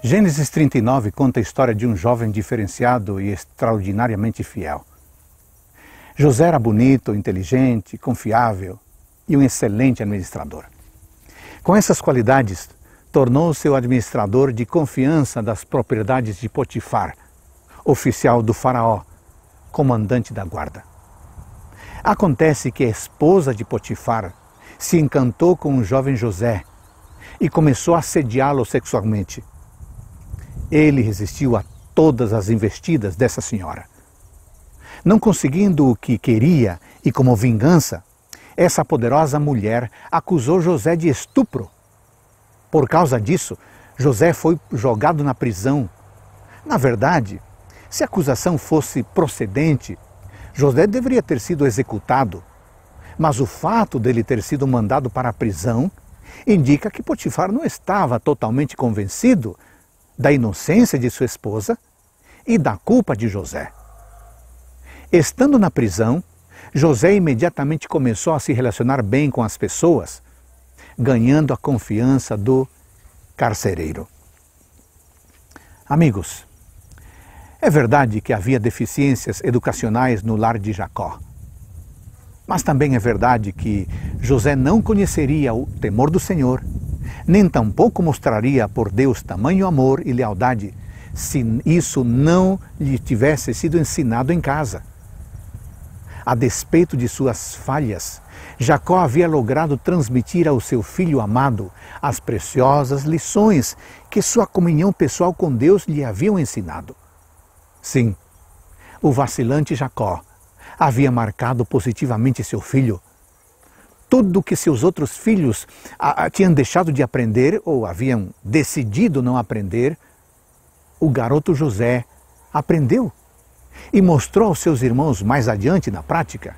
Gênesis 39 conta a história de um jovem diferenciado e extraordinariamente fiel. José era bonito, inteligente, confiável e um excelente administrador. Com essas qualidades, tornou-se o administrador de confiança das propriedades de Potifar, oficial do Faraó, comandante da guarda. Acontece que a esposa de Potifar se encantou com o jovem José e começou a assediá-lo sexualmente. Ele resistiu a todas as investidas dessa senhora. Não conseguindo o que queria e como vingança, essa poderosa mulher acusou José de estupro. Por causa disso, José foi jogado na prisão. Na verdade, se a acusação fosse procedente, José deveria ter sido executado. Mas o fato dele ter sido mandado para a prisão indica que Potifar não estava totalmente convencido da inocência de sua esposa e da culpa de José. Estando na prisão, José imediatamente começou a se relacionar bem com as pessoas, ganhando a confiança do carcereiro. Amigos, é verdade que havia deficiências educacionais no lar de Jacó. Mas também é verdade que José não conheceria o temor do Senhor nem tampouco mostraria por Deus tamanho amor e lealdade se isso não lhe tivesse sido ensinado em casa. A despeito de suas falhas, Jacó havia logrado transmitir ao seu filho amado as preciosas lições que sua comunhão pessoal com Deus lhe haviam ensinado. Sim, o vacilante Jacó havia marcado positivamente seu filho tudo que seus outros filhos a, a, tinham deixado de aprender ou haviam decidido não aprender, o garoto José aprendeu e mostrou aos seus irmãos mais adiante na prática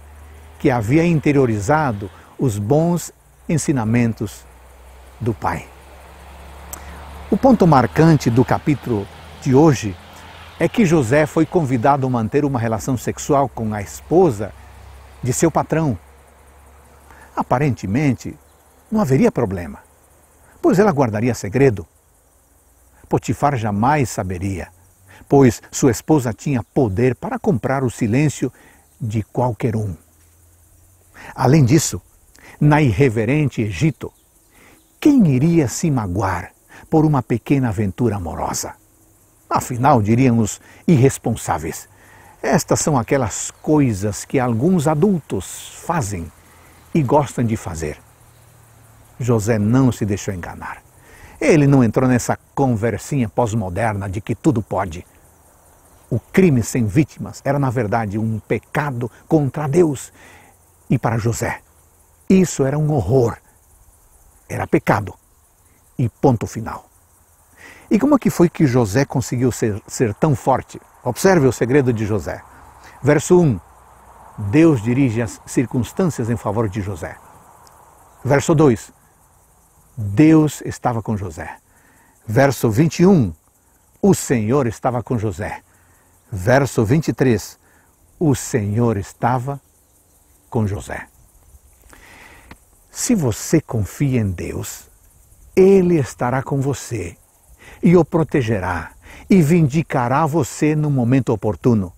que havia interiorizado os bons ensinamentos do Pai. O ponto marcante do capítulo de hoje é que José foi convidado a manter uma relação sexual com a esposa de seu patrão, aparentemente não haveria problema, pois ela guardaria segredo. Potifar jamais saberia, pois sua esposa tinha poder para comprar o silêncio de qualquer um. Além disso, na irreverente Egito, quem iria se magoar por uma pequena aventura amorosa? Afinal, diríamos irresponsáveis, estas são aquelas coisas que alguns adultos fazem e gostam de fazer. José não se deixou enganar. Ele não entrou nessa conversinha pós-moderna de que tudo pode. O crime sem vítimas era, na verdade, um pecado contra Deus. E para José, isso era um horror. Era pecado. E ponto final. E como é que foi que José conseguiu ser, ser tão forte? Observe o segredo de José. Verso 1. Deus dirige as circunstâncias em favor de José. Verso 2: Deus estava com José. Verso 21: O Senhor estava com José. Verso 23: O Senhor estava com José. Se você confia em Deus, Ele estará com você e o protegerá e vindicará você no momento oportuno.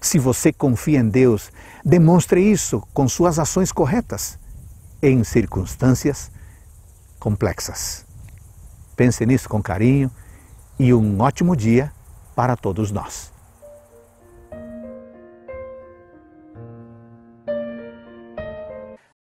Se você confia em Deus, demonstre isso com suas ações corretas em circunstâncias complexas. Pense nisso com carinho e um ótimo dia para todos nós.